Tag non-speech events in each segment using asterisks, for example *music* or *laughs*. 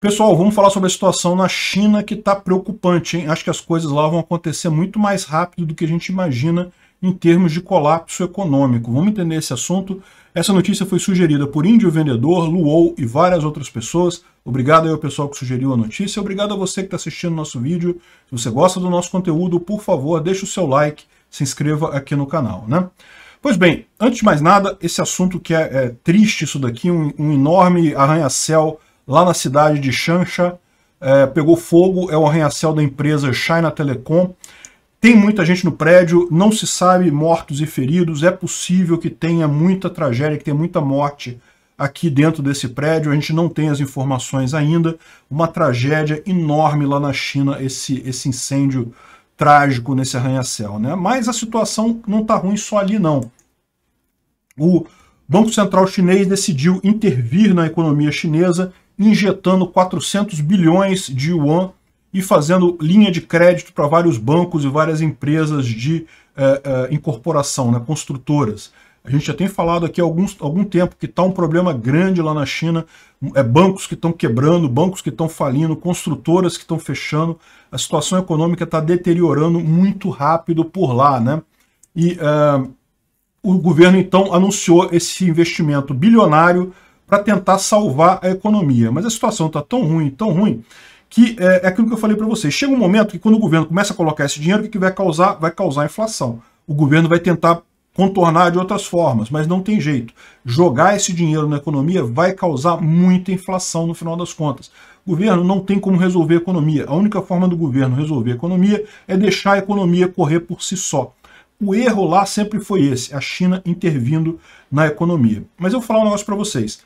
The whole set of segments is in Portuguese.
Pessoal, vamos falar sobre a situação na China que está preocupante. Hein? Acho que as coisas lá vão acontecer muito mais rápido do que a gente imagina em termos de colapso econômico. Vamos entender esse assunto. Essa notícia foi sugerida por Índio Vendedor, Luou e várias outras pessoas. Obrigado ao pessoal que sugeriu a notícia. Obrigado a você que está assistindo nosso vídeo. Se você gosta do nosso conteúdo, por favor, deixe o seu like, se inscreva aqui no canal. né? Pois bem, antes de mais nada, esse assunto que é, é triste isso daqui, um, um enorme arranha-céu lá na cidade de Changsha, é, pegou fogo, é o arranha-céu da empresa China Telecom. Tem muita gente no prédio, não se sabe mortos e feridos, é possível que tenha muita tragédia, que tenha muita morte aqui dentro desse prédio, a gente não tem as informações ainda. Uma tragédia enorme lá na China, esse, esse incêndio trágico nesse arranha-céu. Né? Mas a situação não está ruim só ali, não. O Banco Central Chinês decidiu intervir na economia chinesa injetando 400 bilhões de yuan e fazendo linha de crédito para vários bancos e várias empresas de é, é, incorporação, né, construtoras. A gente já tem falado aqui há alguns, algum tempo que está um problema grande lá na China, hum, é bancos que estão quebrando, bancos que estão falindo, construtoras que estão fechando, a situação econômica está deteriorando muito rápido por lá. Né? E eh, o governo então anunciou esse investimento bilionário para tentar salvar a economia. Mas a situação está tão ruim, tão ruim, que é, é aquilo que eu falei para vocês. Chega um momento que quando o governo começa a colocar esse dinheiro, o que, que vai causar? Vai causar inflação. O governo vai tentar contornar de outras formas, mas não tem jeito. Jogar esse dinheiro na economia vai causar muita inflação no final das contas. O governo não tem como resolver a economia. A única forma do governo resolver a economia é deixar a economia correr por si só. O erro lá sempre foi esse, a China intervindo na economia. Mas eu vou falar um negócio para vocês.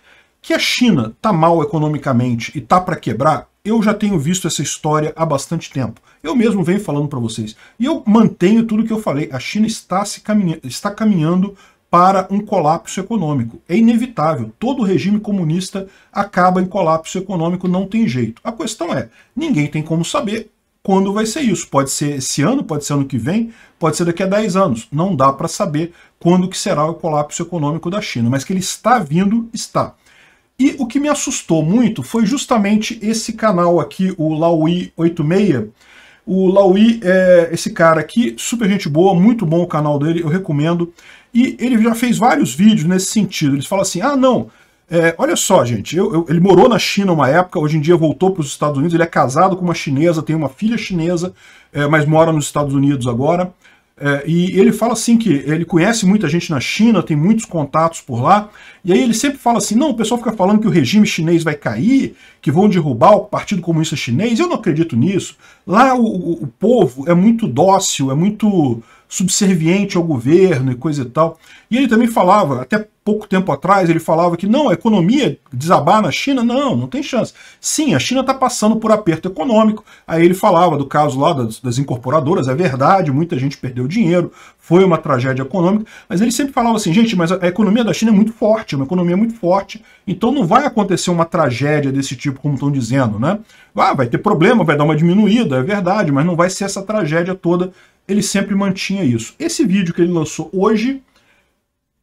Que a China está mal economicamente e tá para quebrar, eu já tenho visto essa história há bastante tempo. Eu mesmo venho falando para vocês. E eu mantenho tudo que eu falei. A China está, se caminha, está caminhando para um colapso econômico. É inevitável. Todo regime comunista acaba em colapso econômico, não tem jeito. A questão é, ninguém tem como saber quando vai ser isso. Pode ser esse ano, pode ser ano que vem, pode ser daqui a 10 anos. Não dá para saber quando que será o colapso econômico da China. Mas que ele está vindo, está. E o que me assustou muito foi justamente esse canal aqui, o Laui86. O Laui é esse cara aqui, super gente boa, muito bom o canal dele, eu recomendo. E ele já fez vários vídeos nesse sentido. Ele fala assim, ah, não, é, olha só, gente, eu, eu, ele morou na China uma época, hoje em dia voltou para os Estados Unidos, ele é casado com uma chinesa, tem uma filha chinesa, é, mas mora nos Estados Unidos agora. É, e ele fala assim que ele conhece muita gente na China, tem muitos contatos por lá, e aí ele sempre fala assim, não, o pessoal fica falando que o regime chinês vai cair, que vão derrubar o Partido Comunista Chinês, eu não acredito nisso. Lá o, o, o povo é muito dócil, é muito subserviente ao governo e coisa e tal. E ele também falava, até pouco tempo atrás, ele falava que não, a economia desabar na China, não, não tem chance. Sim, a China está passando por aperto econômico. Aí ele falava do caso lá das, das incorporadoras, é verdade, muita gente perdeu dinheiro, foi uma tragédia econômica, mas ele sempre falava assim, gente, mas a, a economia da China é muito forte, é uma economia muito forte, então não vai acontecer uma tragédia desse tipo, como estão dizendo, né? Ah, vai ter problema, vai dar uma diminuída, é verdade, mas não vai ser essa tragédia toda ele sempre mantinha isso. Esse vídeo que ele lançou hoje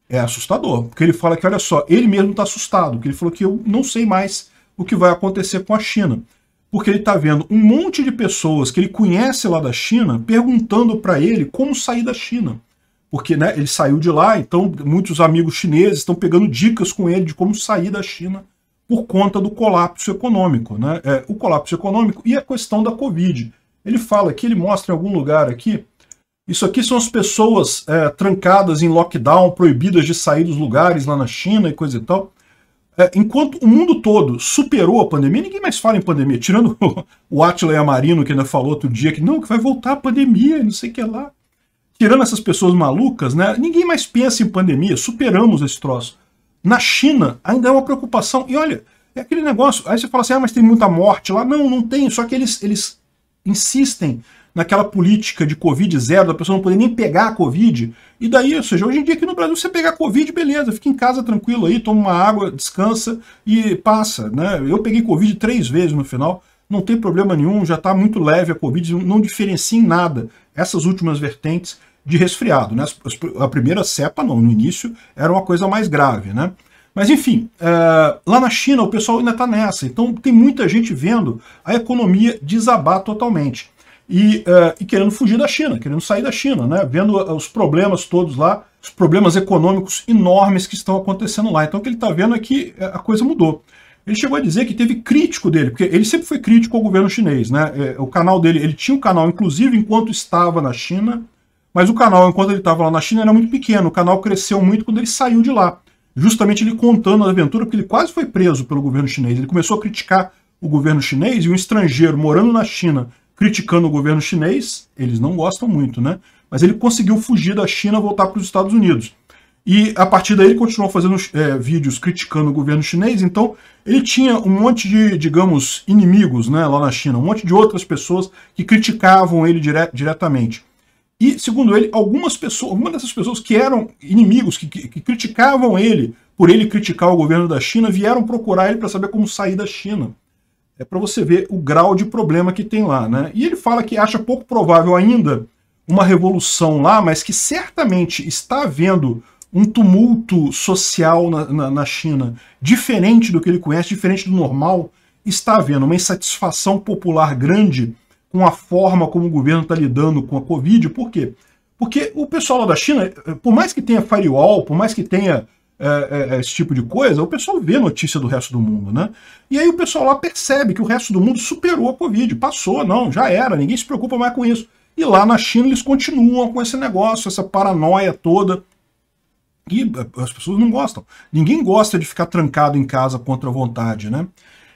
é assustador, porque ele fala que, olha só, ele mesmo está assustado, porque ele falou que eu não sei mais o que vai acontecer com a China, porque ele está vendo um monte de pessoas que ele conhece lá da China perguntando para ele como sair da China. Porque né, ele saiu de lá, então muitos amigos chineses estão pegando dicas com ele de como sair da China por conta do colapso econômico. Né? É, o colapso econômico e a questão da Covid. Ele fala que ele mostra em algum lugar aqui isso aqui são as pessoas é, trancadas em lockdown, proibidas de sair dos lugares lá na China e coisa e tal. É, enquanto o mundo todo superou a pandemia, ninguém mais fala em pandemia, tirando *laughs* o Atila Marino, que ainda falou outro dia que não, que vai voltar a pandemia, não sei o que lá. Tirando essas pessoas malucas, né, ninguém mais pensa em pandemia, superamos esse troço. Na China ainda é uma preocupação. E olha, é aquele negócio, aí você fala assim, ah, mas tem muita morte lá. Não, não tem, só que eles, eles insistem naquela política de Covid zero, da pessoa não poder nem pegar a Covid. E daí, ou seja, hoje em dia aqui no Brasil você pegar Covid, beleza, fica em casa tranquilo aí, toma uma água, descansa e passa. Né? Eu peguei Covid três vezes no final, não tem problema nenhum, já está muito leve a Covid, não diferencia em nada essas últimas vertentes de resfriado. Né? A primeira cepa, não, no início, era uma coisa mais grave. Né? Mas enfim, eh, lá na China o pessoal ainda está nessa, então tem muita gente vendo a economia desabar totalmente e, uh, e, querendo fugir da China, querendo sair da China, né? vendo eh, os problemas todos lá, os problemas econômicos enormes que estão acontecendo lá. Então o que ele está vendo é que eh, a coisa mudou. Ele chegou a dizer que teve crítico dele, porque ele sempre foi crítico ao governo chinês. Né? O canal dele, ele tinha um canal, inclusive, enquanto estava na China, mas o canal, enquanto ele estava lá na China, era muito pequeno. O canal cresceu muito quando ele saiu de lá. Justamente ele contando a aventura, porque ele quase foi preso pelo governo chinês. Ele começou a criticar o governo chinês e um estrangeiro morando na China criticando o governo chinês, eles não gostam muito, né? Mas ele conseguiu fugir da China voltar para os Estados Unidos. E a partir daí ele continuou fazendo é, vídeos criticando o governo chinês, então ele tinha um monte de, digamos, inimigos né, lá na China, um monte de outras pessoas que criticavam ele dire diretamente. E, segundo ele, algumas pessoas, algumas dessas pessoas que eram inimigos, que, que, que criticavam ele por ele criticar o governo da China, vieram procurar ele para saber como sair da China. É para você ver o grau de problema que tem lá. Né? E ele fala que acha pouco provável ainda uma revolução lá, mas que certamente está havendo um tumulto social na, na, na, China diferente do que ele conhece, diferente do normal, está havendo uma insatisfação popular grande com a forma como o governo está lidando com a Covid. Por quê? Porque o pessoal lá da China, eh, por mais que tenha firewall, por mais que tenha é, é, é, esse tipo de coisa, o pessoal vê notícia do resto do mundo, né? E aí o pessoal lá percebe que o resto do mundo superou a Covid, passou, não, já era, ninguém se preocupa mais com isso. E lá na China eles continuam com esse negócio, essa paranoia toda. E é, as pessoas não gostam. Ninguém gosta de ficar trancado em casa contra a vontade, né?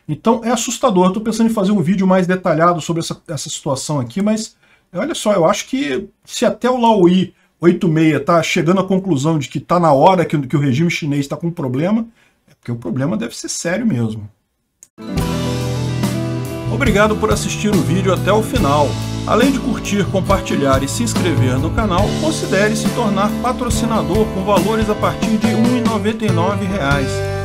Então é assustador. Estou pensando em fazer um vídeo mais detalhado sobre essa, essa situação aqui, mas olha só, eu acho que se até o Laui 86 está chegando à conclusão de que está na hora que, que o regime chinês está com um problema, é porque o problema deve ser sério mesmo. Obrigado por assistir o vídeo até o final. Além de curtir, compartilhar e se inscrever no canal, considere se tornar patrocinador com valores a partir de R$ 1,99